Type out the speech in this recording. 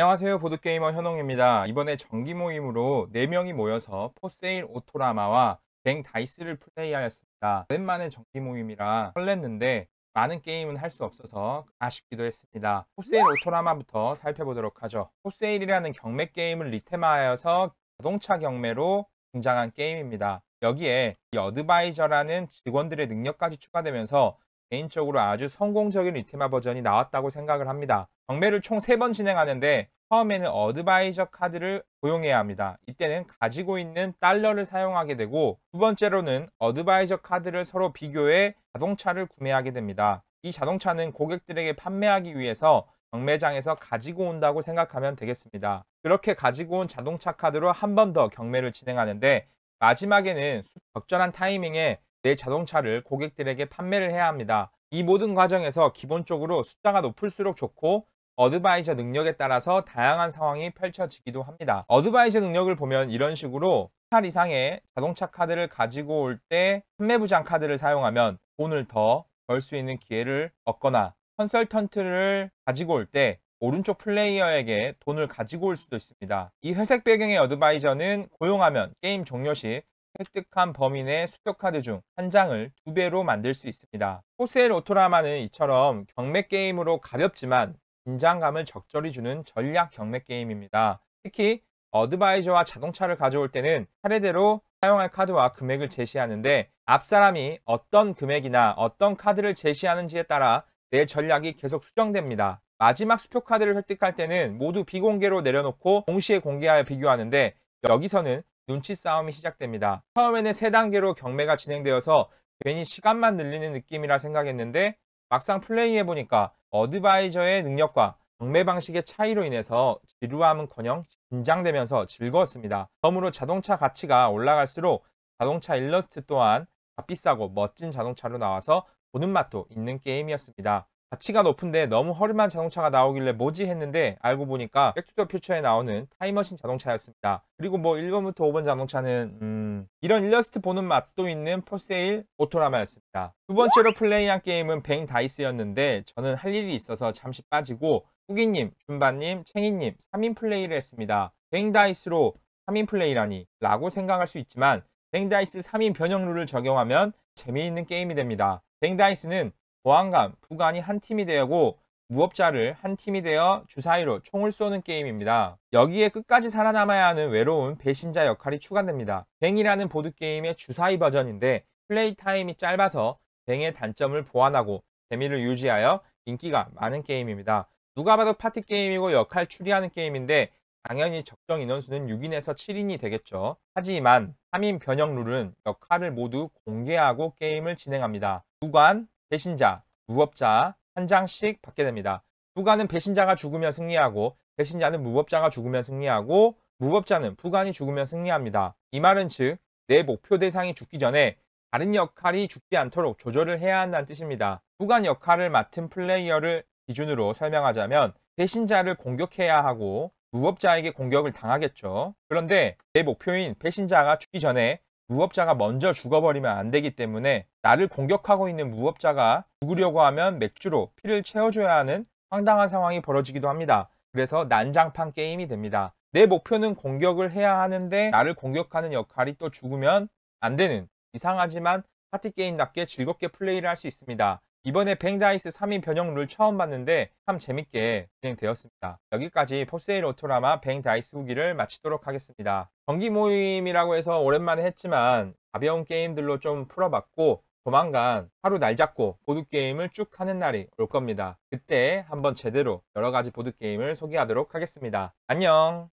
안녕하세요 보드게이머 현홍입니다 이번에 정기 모임으로 4명이 모여서 포세일 오토라마와 뱅 다이스를 플레이하였습니다 오랜만에 정기 모임이라 설렜는데 많은 게임은 할 수 없어서 아쉽기도 했습니다 포세일 오토라마부터 살펴보도록 하죠 포세일이라는 경매 게임을 리테마하여서 자동차 경매로 등장한 게임입니다 여기에 어드바이저라는 직원들의 능력까지 추가되면서 개인적으로 아주 성공적인 리테마 버전이 나왔다고 생각을 합니다. 경매를 총 3번 진행하는데 처음에는 어드바이저 카드를 고용해야 합니다. 이때는 가지고 있는 달러를 사용하게 되고 두 번째로는 어드바이저 카드를 서로 비교해 자동차를 구매하게 됩니다. 이 자동차는 고객들에게 판매하기 위해서 경매장에서 가지고 온다고 생각하면 되겠습니다. 그렇게 가지고 온 자동차 카드로 한 번 더 경매를 진행하는데 마지막에는 적절한 타이밍에 내 자동차를 고객들에게 판매를 해야 합니다. 이 모든 과정에서 기본적으로 숫자가 높을수록 좋고 어드바이저 능력에 따라서 다양한 상황이 펼쳐지기도 합니다. 어드바이저 능력을 보면 이런 식으로 8 이상의 자동차 카드를 가지고 올 때 판매부장 카드를 사용하면 돈을 더 벌 수 있는 기회를 얻거나 컨설턴트를 가지고 올 때 오른쪽 플레이어에게 돈을 가지고 올 수도 있습니다. 이 회색 배경의 어드바이저는 고용하면 게임 종료 시 획득한 범인의 수표카드 중 한 장을 두 배로 만들 수 있습니다. 호셀 오토라마는 이처럼 경매 게임으로 가볍지만 긴장감을 적절히 주는 전략 경매 게임입니다. 특히 어드바이저와 자동차를 가져올 때는 차례대로 사용할 카드와 금액을 제시하는데 앞사람이 어떤 금액이나 어떤 카드를 제시하는지에 따라 내 전략이 계속 수정됩니다. 마지막 수표 카드를 획득할 때는 모두 비공개로 내려놓고 동시에 공개하여 비교하는데 여기서는 눈치 싸움이 시작됩니다. 처음에는 3 단계로 경매가 진행되어서 괜히 시간만 늘리는 느낌이라 생각했는데 막상 플레이해보니까 어드바이저의 능력과 경매 방식의 차이로 인해서 지루함은커녕 긴장되면서 즐거웠습니다. 덤으로 자동차 가치가 올라갈수록 자동차 일러스트 또한 값비싸고 멋진 자동차로 나와서 보는 맛도 있는 게임이었습니다. 가치가 높은데 너무 허름한 자동차가 나오길래 뭐지 했는데 알고 보니까 백투더 퓨처에 나오는 타임머신 자동차였습니다. 그리고 뭐 1번부터 5번 자동차는 음... 이런 일러스트 보는 맛도 있는 포세일 오토라마였습니다. 두 번째로 플레이한 게임은 뱅 다이스였는데 저는 할 일이 있어서 잠시 빠지고 후기님, 준바님, 챙이님 3인 플레이를 했습니다. 뱅 다이스로 3인 플레이라니 라고 생각할 수 있지만 뱅 다이스 3인 변형 룰을 적용하면 재미있는 게임이 됩니다. 뱅 다이스는 보안관, 부관이 한 팀이 되고 무업자를 한 팀이 되어 주사위로 총을 쏘는 게임입니다. 여기에 끝까지 살아남아야 하는 외로운 배신자 역할이 추가됩니다. 뱅이라는 보드게임의 주사위 버전인데 플레이 타임이 짧아서 뱅의 단점을 보완하고 재미를 유지하여 인기가 많은 게임입니다. 누가 봐도 파티 게임이고 역할 추리하는 게임인데 당연히 적정 인원수는 6인에서 7인이 되겠죠. 하지만 3인 변형 룰은 역할을 모두 공개하고 게임을 진행합니다. 구관 배신자, 무법자 한 장씩 받게 됩니다. 부관은 배신자가 죽으면 승리하고 배신자는 무법자가 죽으면 승리하고 무법자는 부관이 죽으면 승리합니다. 이 말은 즉 내 목표 대상이 죽기 전에 다른 역할이 죽지 않도록 조절을 해야 한다는 뜻입니다. 부관 역할을 맡은 플레이어를 기준으로 설명하자면 배신자를 공격해야 하고 무법자에게 공격을 당하겠죠. 그런데 내 목표인 배신자가 죽기 전에 무법자가 먼저 죽어버리면 안 되기 때문에 나를 공격하고 있는 무법자가 죽으려고 하면 맥주로 피를 채워줘야 하는 황당한 상황이 벌어지기도 합니다. 그래서 난장판 게임이 됩니다. 내 목표는 공격을 해야 하는데 나를 공격하는 역할이 또 죽으면 안 되는 이상하지만 파티 게임답게 즐겁게 플레이를 할 수 있습니다. 이번에 뱅다이스 3인 변형 룰 처음 봤는데 참 재밌게 진행되었습니다. 여기까지 포세일 오토라마 뱅다이스 후기를 마치도록 하겠습니다. 정기 모임이라고 해서 오랜만에 했지만 가벼운 게임들로 좀 풀어봤고 조만간 하루 날 잡고 보드게임을 쭉 하는 날이 올 겁니다. 그때 한번 제대로 여러 가지 보드게임을 소개하도록 하겠습니다. 안녕!